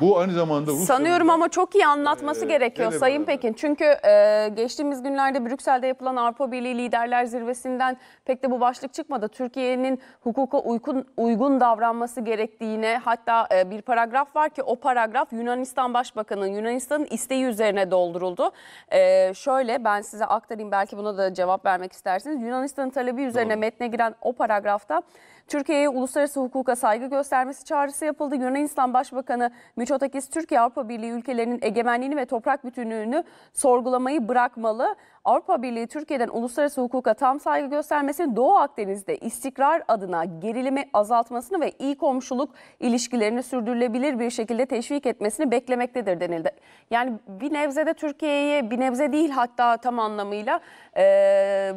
Bu aynı zamanda Rus Sanıyorum ama çok iyi anlatması e, gerekiyor ele Sayın Pekin. Çünkü e, geçtiğimiz günlerde Brüksel'de yapılan Avrupa Birliği Liderler Zirvesi'nden pek de bu başlık çıkmadı. Türkiye'nin hukuka uygun, uygun davranması gerektiğine hatta e, bir paragraf var ki o paragraf Yunanistan Başbakanı'nın Yunanistan'ın isteği üzerine dolduruldu. E, şöyle ben size aktarayım belki buna da cevap vermek istersiniz. Yunanistan'ın talebi üzerine Doğru. metne giren o paragrafta Türkiye'ye uluslararası hukuka saygı göstermesi çağrısı yapıldı. Yunanistan Başbakanı Miçotakis Türkiye Avrupa Birliği ülkelerinin egemenliğini ve toprak bütünlüğünü sorgulamayı bırakmalı. Avrupa Birliği Türkiye'den uluslararası hukuka tam saygı göstermesini Doğu Akdeniz'de istikrar adına gerilimi azaltmasını ve iyi komşuluk ilişkilerini sürdürülebilir bir şekilde teşvik etmesini beklemektedir denildi. Yani bir de Türkiye'ye bir nebze değil hatta tam anlamıyla e,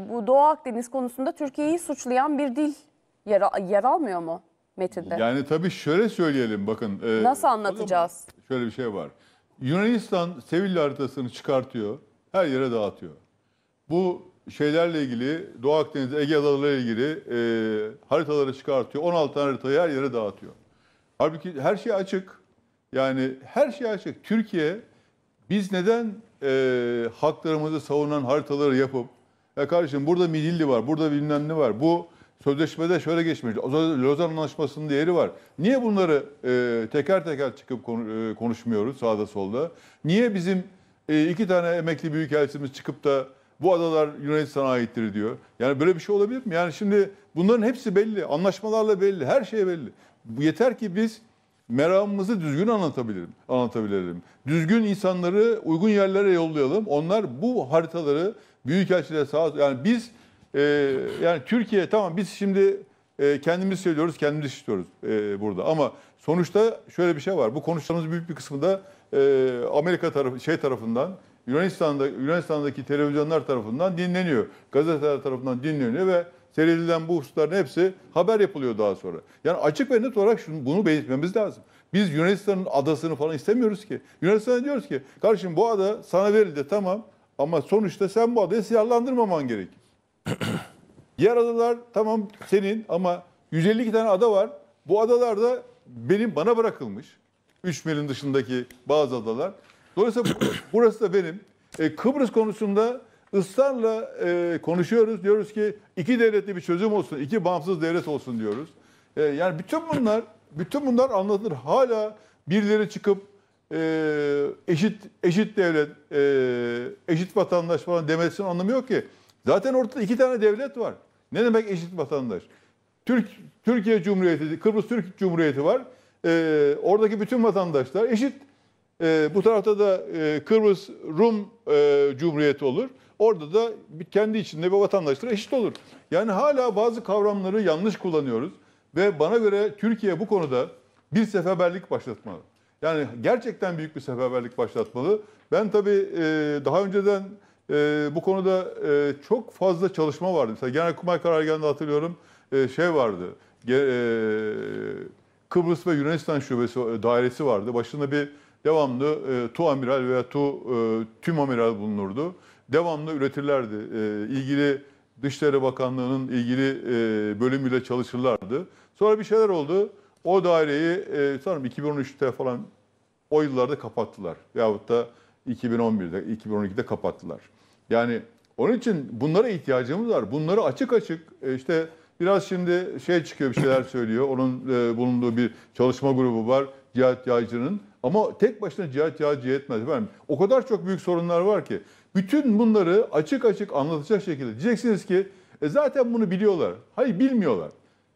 bu Doğu Akdeniz konusunda Türkiye'yi suçlayan bir dil yer, yer almıyor mu? metinde. Yani tabii şöyle söyleyelim bakın. E, Nasıl anlatacağız? Şöyle bir şey var. Yunanistan Sevilla haritasını çıkartıyor. Her yere dağıtıyor. Bu şeylerle ilgili Doğu Akdeniz, Ege Adaları ile ilgili e, haritaları çıkartıyor. 16 tane haritayı her yere dağıtıyor. Halbuki her şey açık. Yani her şey açık. Türkiye biz neden e, haklarımızı savunan haritaları yapıp ya kardeşim burada Midilli var, burada bilmem ne var. Bu sözleşmede şöyle geçmiş. Lozan Anlaşması'nın değeri var. Niye bunları e, teker teker çıkıp e, konuşmuyoruz sağda solda? Niye bizim e, iki tane emekli büyükelçimiz çıkıp da bu adalar Yunanistan'a aittir diyor. Yani böyle bir şey olabilir mi? Yani şimdi bunların hepsi belli. Anlaşmalarla belli. Her şey belli. Yeter ki biz meramımızı düzgün anlatabilirim, anlatabilirim. Düzgün insanları uygun yerlere yollayalım. Onlar bu haritaları büyükelçiliğe sağ yani biz e, yani Türkiye tamam biz şimdi e, kendimiz söylüyoruz, kendimiz istiyoruz e, burada. Ama sonuçta şöyle bir şey var. Bu konuştuğumuz büyük bir kısmı da e, Amerika tarafı şey tarafından Yunanistan'da Yunanistan'daki televizyonlar tarafından dinleniyor. Gazeteler tarafından dinleniyor ve seyredilen bu hususların hepsi haber yapılıyor daha sonra. Yani açık ve net olarak şunu, bunu belirtmemiz lazım. Biz Yunanistan'ın adasını falan istemiyoruz ki. Yunanistan'a diyoruz ki kardeşim bu ada sana verildi tamam ama sonuçta sen bu adayı silahlandırmaman gerekir. Yer adalar tamam senin ama 152 tane ada var. Bu adalar da benim bana bırakılmış. 3 milin dışındaki bazı adalar. Dolayısıyla burası da benim. E, Kıbrıs konusunda ısrarla e, konuşuyoruz. Diyoruz ki iki devletli bir çözüm olsun, iki bağımsız devlet olsun diyoruz. E, yani bütün bunlar bütün bunlar anlatılır. Hala birileri çıkıp e, eşit eşit devlet, e, eşit vatandaş falan demesinin anlamı yok ki. Zaten ortada iki tane devlet var. Ne demek eşit vatandaş? Türk Türkiye Cumhuriyeti, Kıbrıs Türk Cumhuriyeti var. E, oradaki bütün vatandaşlar eşit. E, bu tarafta da e, Kıbrıs Rum e, Cumhuriyeti olur. Orada da kendi içinde bir vatandaşlar eşit olur. Yani hala bazı kavramları yanlış kullanıyoruz. Ve bana göre Türkiye bu konuda bir seferberlik başlatmalı. Yani gerçekten büyük bir seferberlik başlatmalı. Ben tabii e, daha önceden e, bu konuda e, çok fazla çalışma vardı. Mesela Genelkurmay Karargahı'nda hatırlıyorum e, şey vardı. e, Kıbrıs ve Yunanistan şubesi e, dairesi vardı. Başında bir devamlı e, tu amiral veya tu e, tüm amiral bulunurdu. Devamlı üretirlerdi. E, ilgili Dışişleri Bakanlığı'nın ilgili e, bölümüyle çalışırlardı. Sonra bir şeyler oldu. O daireyi e, sanırım 2013'te falan o yıllarda kapattılar. Yahut da 2011'de, 2012'de kapattılar. Yani onun için bunlara ihtiyacımız var. Bunları açık açık e, işte biraz şimdi şey çıkıyor bir şeyler söylüyor. Onun e, bulunduğu bir çalışma grubu var Cihat Yağcı'nın. Ama tek başına Cihat Yağcı yetmez efendim. O kadar çok büyük sorunlar var ki. Bütün bunları açık açık anlatacak şekilde diyeceksiniz ki e zaten bunu biliyorlar. Hayır bilmiyorlar.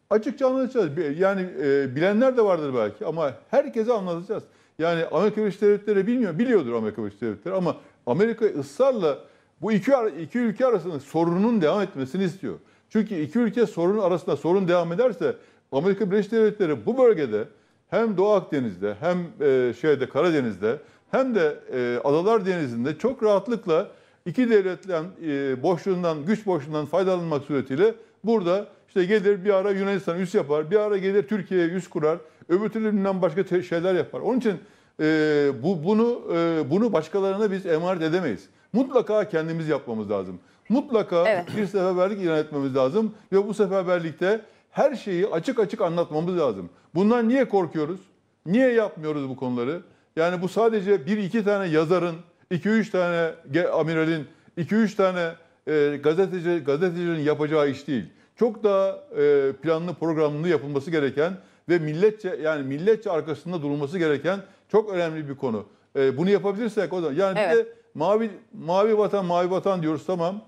Açıkça anlatacağız. Yani e, bilenler de vardır belki ama herkese anlatacağız. Yani Amerika Birleşik Devletleri bilmiyor. Biliyordur Amerika Birleşik Devletleri ama Amerika ısrarla bu iki, iki ülke arasında sorunun devam etmesini istiyor. Çünkü iki ülke sorun arasında sorun devam ederse Amerika Birleşik Devletleri bu bölgede hem Doğu Akdeniz'de hem e, şeyde Karadeniz'de hem de e, Adalar Denizi'nde çok rahatlıkla iki devletten e, boşluğundan, güç boşluğundan faydalanmak suretiyle burada işte gelir bir ara Yunanistan üs yapar, bir ara gelir Türkiye'ye üs kurar, öbür türlü başka şeyler yapar. Onun için e, bu bunu e, bunu başkalarına biz emanet edemeyiz mutlaka kendimiz yapmamız lazım. Mutlaka evet. bir seferberlik ilan etmemiz lazım ve bu seferberlikte her şeyi açık açık anlatmamız lazım. Bundan niye korkuyoruz? Niye yapmıyoruz bu konuları? Yani bu sadece bir iki tane yazarın, iki üç tane amiralin, iki üç tane e, gazeteci, gazetecinin yapacağı iş değil. Çok daha e, planlı programlı yapılması gereken ve milletçe yani milletçe arkasında durulması gereken çok önemli bir konu. E, bunu yapabilirsek o zaman yani evet. bir de mavi mavi vatan mavi vatan diyoruz tamam.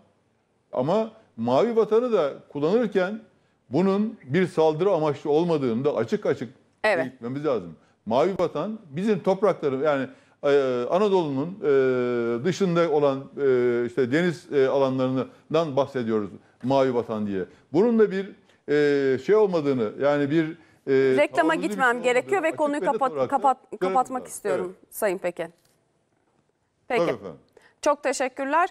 Ama mavi vatanı da kullanırken bunun bir saldırı amaçlı olmadığını da açık açık evet. gitmemiz lazım. Mavi vatan bizim topraklarımız yani e, Anadolu'nun e, dışında olan e, işte deniz alanlarından bahsediyoruz mavi vatan diye. Bunun da bir şey olmadığını yani bir Reklama gitmem şey gerekiyor ve konuyu kapat, kapat, kapatmak evet, istiyorum Sayın Peken. Peki. Tabii efendim. Çok teşekkürler.